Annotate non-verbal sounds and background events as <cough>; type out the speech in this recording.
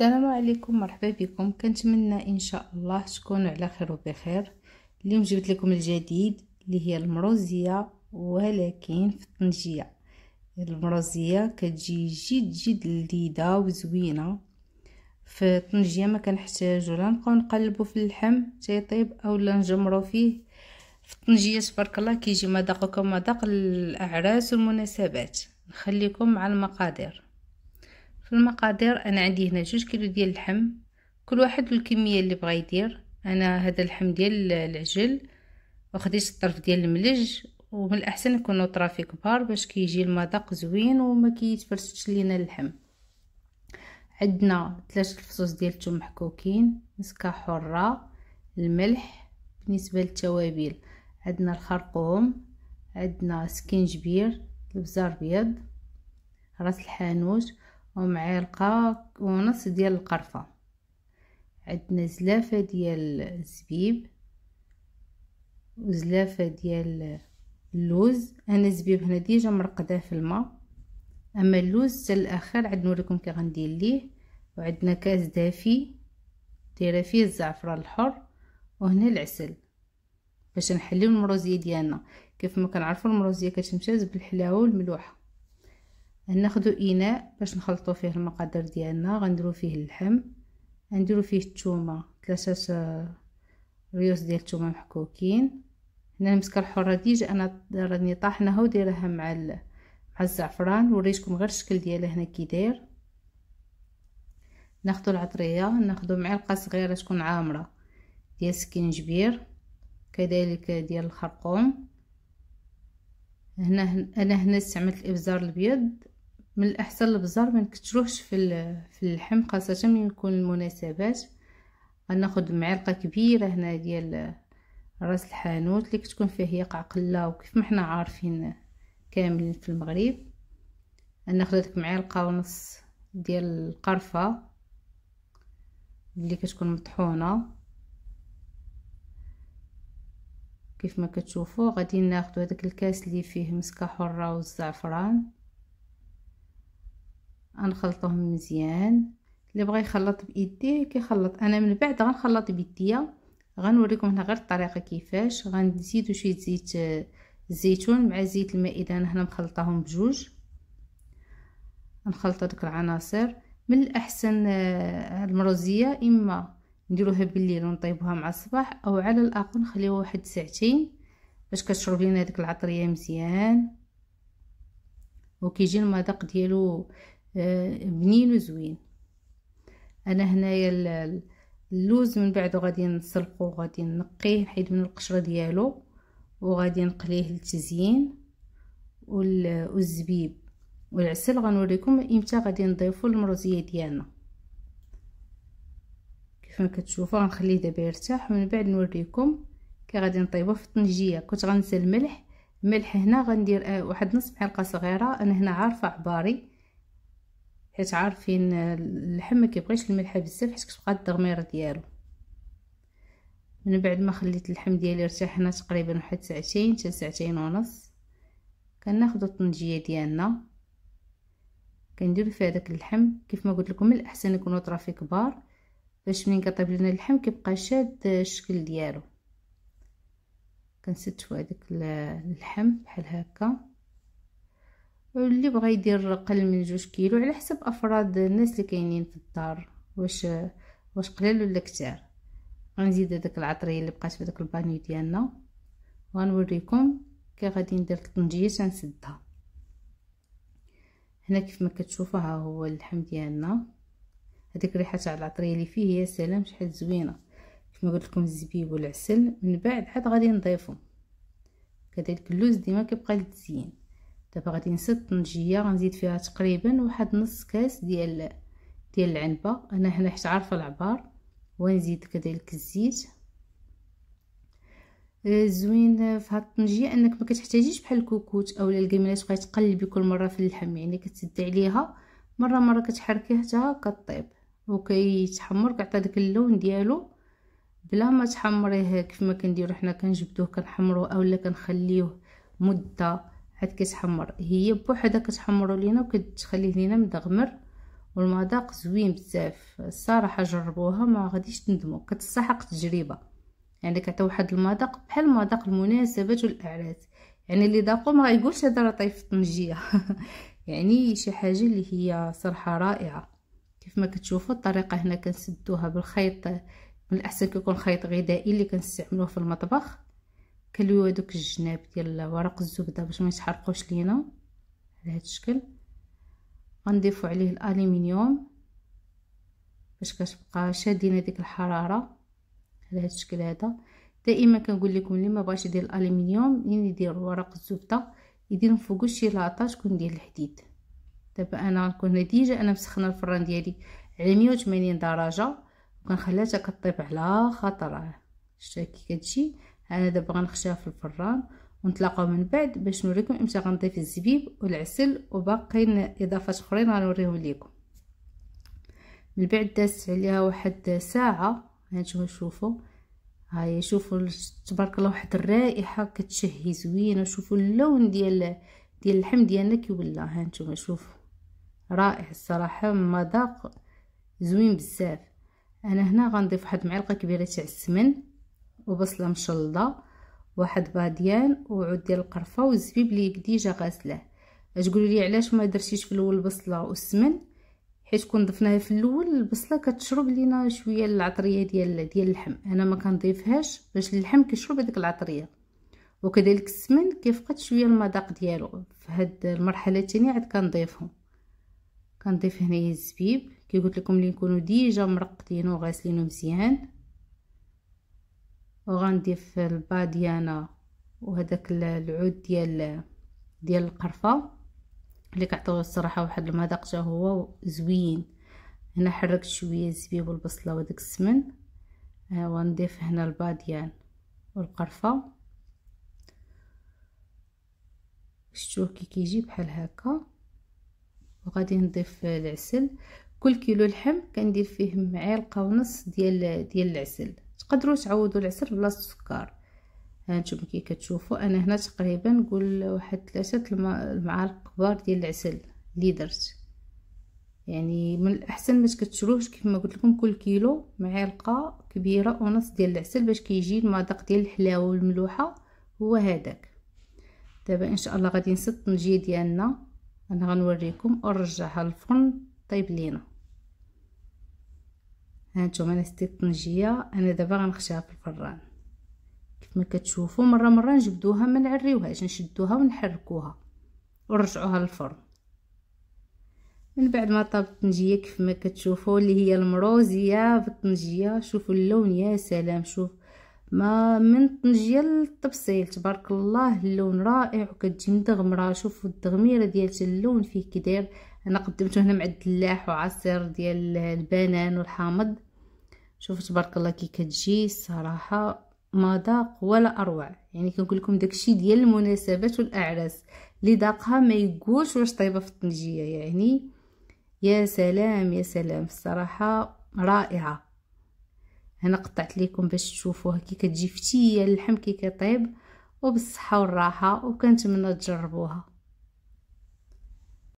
السلام عليكم مرحبا بكم كنتمنى ان شاء الله تكونوا على خير وبخير اليوم جبت لكم الجديد اللي هي المروزيه ولكن في الطنجيه المروزيه كتجي جد جد لذيذه وزوينه في الطنجيه ما كنحتاجو لا نبقاو نقلبو في اللحم تيطيب اولا نجمرو فيه في الطنجيه تبارك الله كيجي مذاقكم مذاق الاعراس والمناسبات نخليكم مع المقادير في المقادير انا عندي هنا جوج كيلو ديال اللحم كل واحد الكميه اللي بغا يدير انا هذا اللحم ديال العجل وخديت الطرف ديال الملج ومن الاحسن يكونوا طرافي كبار باش كيجي المذاق زوين وما كيتفرسش لينا اللحم عندنا ثلاثه الفصوص ديال الثوم محكوكين مسكه حره الملح بالنسبه للتوابل عندنا الخرقوم عندنا سكنجبير البزار بيض راس الحانوت ومعلقة ونص ديال القرفة عندنا زلافة ديال الزبيب وزلافة ديال اللوز انا الزبيب هنا ديجا مرقده في الماء اما اللوز حتى الاخر عاد نوريكم كي غندير ليه وعندنا كاس دافي دايره فيه الزعفران الحر وهنا العسل باش نحليو المروزيه ديالنا كيف ما كنعرفوا المروزيه كتمتاز بالحلاوه والملوحه ناخذ اناء باش نخلطو فيه المقادير ديالنا غنديرو فيه اللحم غنديرو فيه الثومه ثلاثه ريوس ديال الثومه محكوكين هنا المسكه الحره ديجا انا راني طاحناها ودايرها مع ال... مع الزعفران وريتكم غير الشكل ديالها هنا كي داير ناخذ العطريه ناخدو معلقه صغيره تكون عامره ديال السكينجبير كذلك ديال الخرقوم هنا انا هنا استعملت الابزار الابيض من الاحسن البزار ما نكتروهش في في اللحم خاصه من يكون المناسبات ناخذ معلقه كبيره هنا ديال راس الحانوت اللي كتكون فيه هي قعقله وكيف ما حنا عارفين كاملين في المغرب ناخذ هذيك معلقه ونص ديال القرفه اللي كتكون مطحونه كيف ما كتشوفوا غادي ناخذ هذاك الكاس اللي فيه مسكه حره والزعفران غنخلطوهم مزيان اللي بغى يخلط بايديه كيخلط انا من بعد غنخلط بيديا غنوريكم هنا غير الطريقه كيفاش غنزيدو شويه زيت الزيتون مع زيت المائده انا هنا مخلطاهم بجوج غنخلط هذوك العناصر من الاحسن آه، المروزيه اما نديروها بالليل ونطيبوها مع الصباح او على الاقل نخليوها واحد ساعتين باش كتشرب لينا ديك العطريه مزيان وكيجي المذاق ديالو بنين وزوين انا هنايا اللوز من بعد غادي نسلقو غادي نقيه نحيد من القشره ديالو وغادي نقليه للتزيين والزبيب والعسل غنوريكم امتى غادي نضيفو المروزيه ديالنا كيف ما كتشوفوا غنخليه دابا يرتاح ومن بعد نوريكم كي غادي نطيبو في الطنجيه كنت غنسى الملح الملح هنا غندير آه، واحد نص معلقه صغيره انا هنا عارفه عباري حيت عارفين اللحم ما كيبغيش الملح بزاف حيت كتبقى الدغمير ديالو من بعد ما خليت اللحم ديالي يرتاح هنا تقريبا واحد ساعتين حتى ساعتين ونص كناخذ الطنجيه ديالنا كنديرو فيها داك اللحم كيف ما قلت لكم من الاحسن يكونوا طرافي كبار باش منين كطيب لنا اللحم كيبقى شاد الشكل ديالو كنسد هذاك اللحم بحال هكا اللي بغى يدير قل من جوج كيلو على حسب افراد الناس اللي كاينين في الدار واش واش قلال ولا كتار غنزيد هذاك العطريه اللي بقات في داك البانيو ديالنا وغنوريكم كي غادي ندير الطنجيه تنسدها هنا كيف ما كتشوفوا ها هو اللحم ديالنا هذيك ريحه تاع العطريه اللي فيه يا سلام شحال زوينه كيف ما قلت لكم الزبيب والعسل من بعد عاد غادي نضيفهم كذلك اللوز ديما كيبقى للتزيين دابا غادي نسد الطنجيه غنزيد فيها تقريبا واحد نص كاس ديال ديال العنبه انا هنا حيت عارفه العبار ونزيد كذلك الزيت آه، زوين في هاد الطنجيه انك ما كتحتاجيش بحال الكوكوت اولا الكميله تبقى تقلبي كل مره في اللحم يعني كتسدي عليها مره مره كتحركي حتى كطيب وكيتحمر كيعطي داك اللون ديالو بلا ما تحمريه كيف ما كنديرو حنا كنجبدوه كنحمروه اولا كنخليوه مده عاد كتحمر هي بوحدها كتحمر لينا وكتخليه لينا مدغمر والمذاق زوين بزاف الصراحه جربوها ما غاديش تندموا كتستحق التجربه يعني كتعطي واحد المذاق بحال مذاق المناسبات والاعراس يعني اللي ذاقو ما غايقولش هذا راه طايف طنجيه <laughs> يعني شي حاجه اللي هي صراحه رائعه كيف ما كتشوفوا الطريقه هنا كنسدوها بالخيط من الاحسن كيكون خيط غذائي اللي كنستعملوه في المطبخ كنلويو هادوك الجناب ديال ورق الزبده باش ما يتحرقوش لينا على هاد الشكل غنضيفو عليه الالومنيوم باش كتبقى شادين ديك الحراره على هاد الشكل هذا دائما كنقول لكم اللي ما بغاش يدير الالومنيوم يعني يدير ورق الزبده يدير فوقو شي لاطه تكون ديال الحديد دابا انا غنكون ديجا انا مسخنه الفران ديالي على 180 درجه وكنخليها حتى كطيب على خاطرها شتي كي كتجي انا دابا غنخشيها في الفران ونتلاقاو من بعد باش نوريكم امتى غنضيف الزبيب والعسل وباقيين اضافات اخرين غنوريهم ليكم من بعد دازت عليها واحد ساعه هانتوما شوفوا هاي شوفوا تبارك الله واحد الرائحه كتشهي زوينه شوفوا اللون ديال ديال اللحم ديالنا كيولى هانتوما شوفوا رائع الصراحه مذاق زوين بزاف انا هنا غنضيف واحد معلقه كبيره تاع السمن وبصله مشلضه واحد باديان وعود ديال القرفه والزبيب اللي ديجا غاسله تقولوا لي علاش ما درتيش في الاول البصله والسمن حيت كون ضفناها في الاول البصله كتشرب لينا شويه العطريه ديال ديال اللحم انا ما كنضيفهاش باش اللحم كيشرب هذيك العطريه وكذلك السمن كيفقد شويه المذاق ديالو في هاد المرحله الثانيه عاد كنضيفهم كنضيف هنايا الزبيب كي قلت لكم اللي يكونوا ديجا مرقدينو وغاسلينو مزيان وغنضيف البا ديانا وهداك العود ديال ديال القرفه اللي كيعطيو الصراحه واحد المذاق حتى هو زوين هنا حركت شويه الزبيب والبصله وداك السمن آه، ونضيف هنا الباديان والقرفه شتو كي كيجي بحال هكا وغادي نضيف العسل كل كيلو لحم كندير فيه معلقه ونص ديال ديال العسل تقدروا تعوضوا العسل بلاصه السكر ها نتوما كي كتشوفوا انا هنا تقريبا نقول واحد ثلاثه المعالق كبار ديال العسل اللي درت يعني من الاحسن باش كتشروش ما قلت لكم كل كيلو معلقه كبيره ونص ديال العسل باش كيجي المذاق ديال الحلاوه والملوحه هو هذاك دابا ان شاء الله غادي نسد الطنجيه ديالنا انا غنوريكم ونرجعها للفرن طيب لينا هانتوما انا ستي الطنجيه انا دابا غنخشيها في الفران كيف ما كتشوفوا مره مره نجبدوها ما نعريوهاش نشدوها ونحركوها ونرجعوها للفرن من بعد ما طابت الطنجيه كيف ما كتشوفوا اللي هي المروزيه بالطنجيه شوفوا اللون يا سلام شوف ما من الطنجيه للتبصيل تبارك الله اللون رائع وكتجي مدغمره شوفوا الدغميره ديال اللون فيه داير انا قدمته هنا مع الدلاح وعصير ديال البنان والحامض شوفوا تبارك الله كي كتجي صراحه ما ذاق ولا اروع يعني كنقول لكم داكشي ديال المناسبات والاعراس اللي ذاقها ما يقولش واش طيبه في الطنجيه يعني يا سلام يا سلام الصراحه رائعه هنا قطعت لكم باش تشوفوها كي كتجي فتيه اللحم كي كطيب وبالصحه والراحه وكنتمنى تجربوها